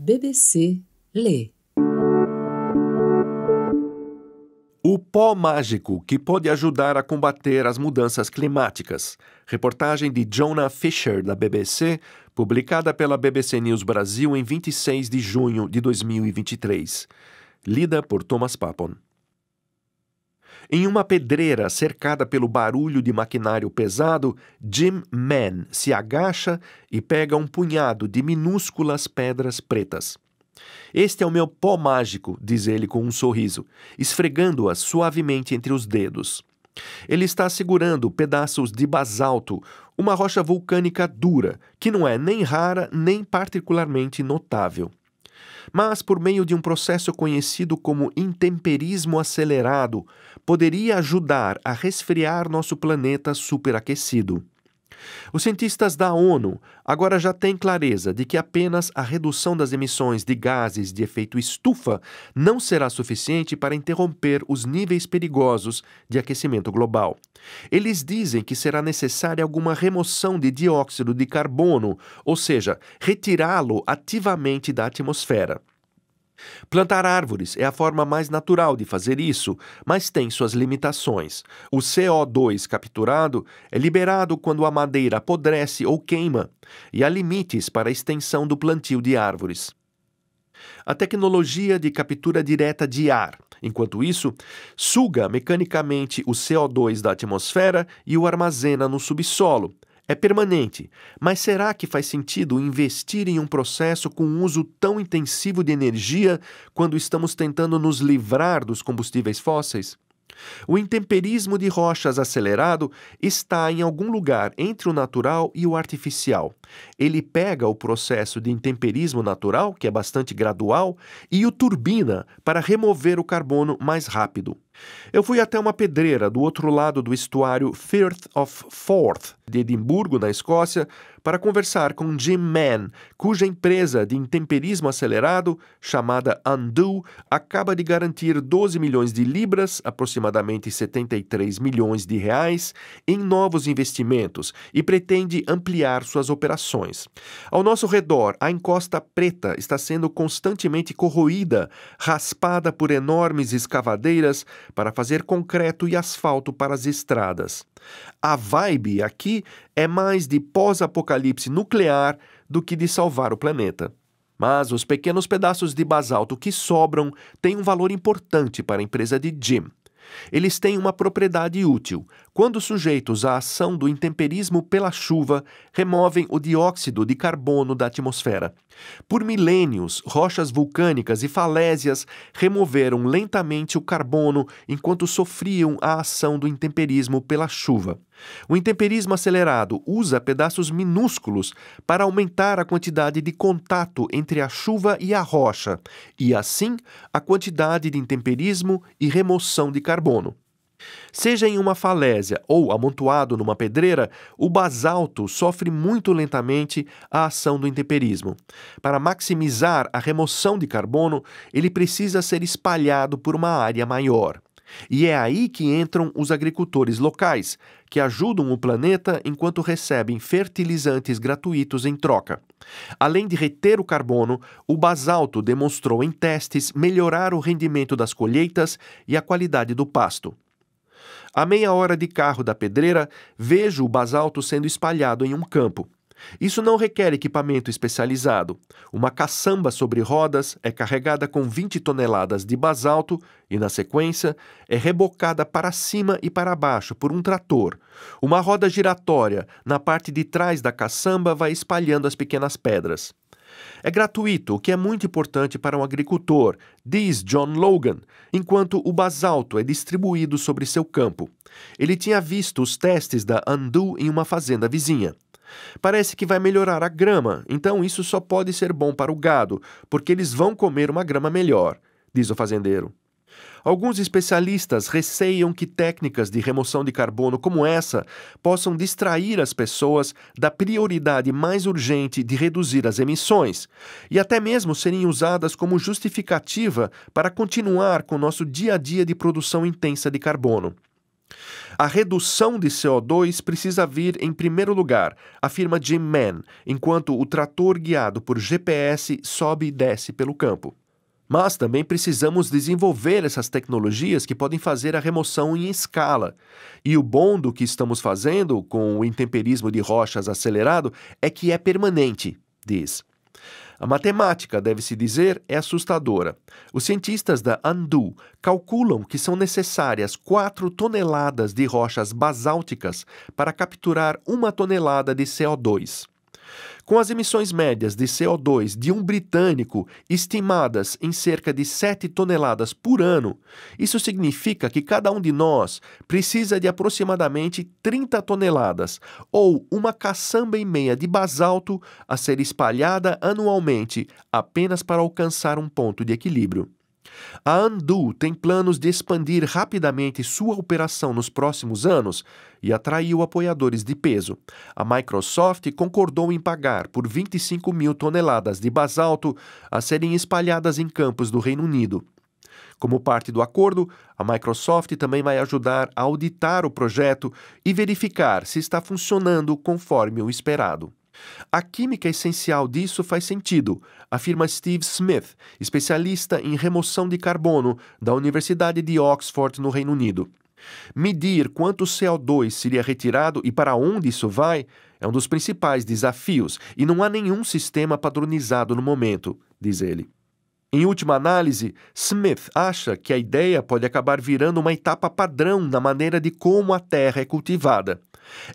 BBC Lê. O pó mágico que pode ajudar a combater as mudanças climáticas. Reportagem de Jonah Fisher, da BBC, publicada pela BBC News Brasil em 26 de junho de 2023. Lida por Thomas Papon. Em uma pedreira cercada pelo barulho de maquinário pesado, Jim Mann se agacha e pega um punhado de minúsculas pedras pretas. Este é o meu pó mágico, diz ele com um sorriso, esfregando-as suavemente entre os dedos. Ele está segurando pedaços de basalto, uma rocha vulcânica dura, que não é nem rara nem particularmente notável mas por meio de um processo conhecido como intemperismo acelerado, poderia ajudar a resfriar nosso planeta superaquecido. Os cientistas da ONU agora já têm clareza de que apenas a redução das emissões de gases de efeito estufa não será suficiente para interromper os níveis perigosos de aquecimento global. Eles dizem que será necessária alguma remoção de dióxido de carbono, ou seja, retirá-lo ativamente da atmosfera. Plantar árvores é a forma mais natural de fazer isso, mas tem suas limitações. O CO2 capturado é liberado quando a madeira apodrece ou queima, e há limites para a extensão do plantio de árvores. A tecnologia de captura direta de ar, enquanto isso, suga mecanicamente o CO2 da atmosfera e o armazena no subsolo, é permanente, mas será que faz sentido investir em um processo com um uso tão intensivo de energia quando estamos tentando nos livrar dos combustíveis fósseis? O intemperismo de rochas acelerado está em algum lugar entre o natural e o artificial. Ele pega o processo de intemperismo natural, que é bastante gradual, e o turbina para remover o carbono mais rápido. Eu fui até uma pedreira do outro lado do estuário Firth of Forth, de Edimburgo, na Escócia, para conversar com Jim Mann, cuja empresa de intemperismo acelerado, chamada Undo, acaba de garantir 12 milhões de libras, aproximadamente 73 milhões de reais, em novos investimentos e pretende ampliar suas operações. Ao nosso redor, a encosta preta está sendo constantemente corroída, raspada por enormes escavadeiras, para fazer concreto e asfalto para as estradas. A vibe aqui é mais de pós-apocalipse nuclear do que de salvar o planeta. Mas os pequenos pedaços de basalto que sobram têm um valor importante para a empresa de Jim. Eles têm uma propriedade útil, quando sujeitos à ação do intemperismo pela chuva, removem o dióxido de carbono da atmosfera. Por milênios, rochas vulcânicas e falésias removeram lentamente o carbono enquanto sofriam a ação do intemperismo pela chuva. O intemperismo acelerado usa pedaços minúsculos para aumentar a quantidade de contato entre a chuva e a rocha, e assim a quantidade de intemperismo e remoção de carbono. Seja em uma falésia ou amontoado numa pedreira, o basalto sofre muito lentamente a ação do intemperismo. Para maximizar a remoção de carbono, ele precisa ser espalhado por uma área maior. E é aí que entram os agricultores locais, que ajudam o planeta enquanto recebem fertilizantes gratuitos em troca. Além de reter o carbono, o basalto demonstrou em testes melhorar o rendimento das colheitas e a qualidade do pasto. A meia hora de carro da pedreira, vejo o basalto sendo espalhado em um campo. Isso não requer equipamento especializado. Uma caçamba sobre rodas é carregada com 20 toneladas de basalto e, na sequência, é rebocada para cima e para baixo por um trator. Uma roda giratória na parte de trás da caçamba vai espalhando as pequenas pedras. É gratuito, o que é muito importante para um agricultor, diz John Logan, enquanto o basalto é distribuído sobre seu campo. Ele tinha visto os testes da Andu em uma fazenda vizinha. Parece que vai melhorar a grama, então isso só pode ser bom para o gado, porque eles vão comer uma grama melhor, diz o fazendeiro. Alguns especialistas receiam que técnicas de remoção de carbono como essa possam distrair as pessoas da prioridade mais urgente de reduzir as emissões e até mesmo serem usadas como justificativa para continuar com nosso dia a dia de produção intensa de carbono. A redução de CO2 precisa vir em primeiro lugar, afirma Jim Mann, enquanto o trator guiado por GPS sobe e desce pelo campo. Mas também precisamos desenvolver essas tecnologias que podem fazer a remoção em escala. E o bom do que estamos fazendo com o intemperismo de rochas acelerado é que é permanente, diz. A matemática, deve-se dizer, é assustadora. Os cientistas da Andu calculam que são necessárias 4 toneladas de rochas basálticas para capturar uma tonelada de CO2. Com as emissões médias de CO2 de um britânico estimadas em cerca de 7 toneladas por ano, isso significa que cada um de nós precisa de aproximadamente 30 toneladas, ou uma caçamba e meia de basalto a ser espalhada anualmente apenas para alcançar um ponto de equilíbrio. A Andu tem planos de expandir rapidamente sua operação nos próximos anos e atraiu apoiadores de peso. A Microsoft concordou em pagar por 25 mil toneladas de basalto a serem espalhadas em campos do Reino Unido. Como parte do acordo, a Microsoft também vai ajudar a auditar o projeto e verificar se está funcionando conforme o esperado. A química essencial disso faz sentido, afirma Steve Smith, especialista em remoção de carbono da Universidade de Oxford, no Reino Unido. Medir quanto CO2 seria retirado e para onde isso vai é um dos principais desafios e não há nenhum sistema padronizado no momento, diz ele. Em última análise, Smith acha que a ideia pode acabar virando uma etapa padrão na maneira de como a terra é cultivada.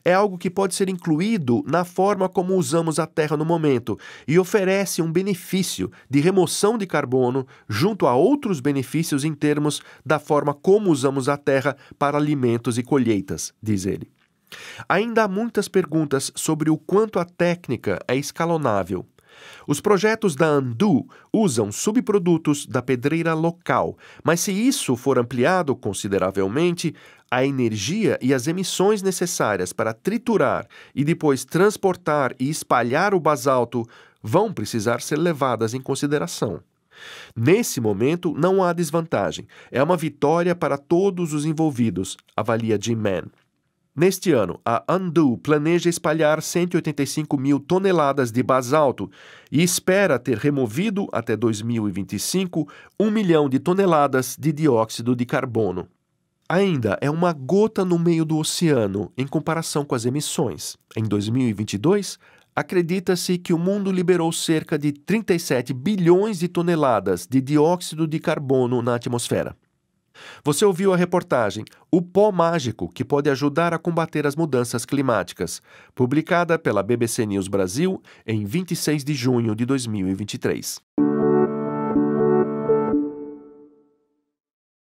É algo que pode ser incluído na forma como usamos a terra no momento e oferece um benefício de remoção de carbono junto a outros benefícios em termos da forma como usamos a terra para alimentos e colheitas, diz ele. Ainda há muitas perguntas sobre o quanto a técnica é escalonável os projetos da Andu usam subprodutos da pedreira local, mas se isso for ampliado consideravelmente, a energia e as emissões necessárias para triturar e depois transportar e espalhar o basalto vão precisar ser levadas em consideração. Nesse momento, não há desvantagem. É uma vitória para todos os envolvidos, avalia Jim Mann. Neste ano, a Andu planeja espalhar 185 mil toneladas de basalto e espera ter removido, até 2025, 1 milhão de toneladas de dióxido de carbono. Ainda é uma gota no meio do oceano em comparação com as emissões. Em 2022, acredita-se que o mundo liberou cerca de 37 bilhões de toneladas de dióxido de carbono na atmosfera. Você ouviu a reportagem O Pó Mágico que pode ajudar a combater as mudanças climáticas, publicada pela BBC News Brasil em 26 de junho de 2023.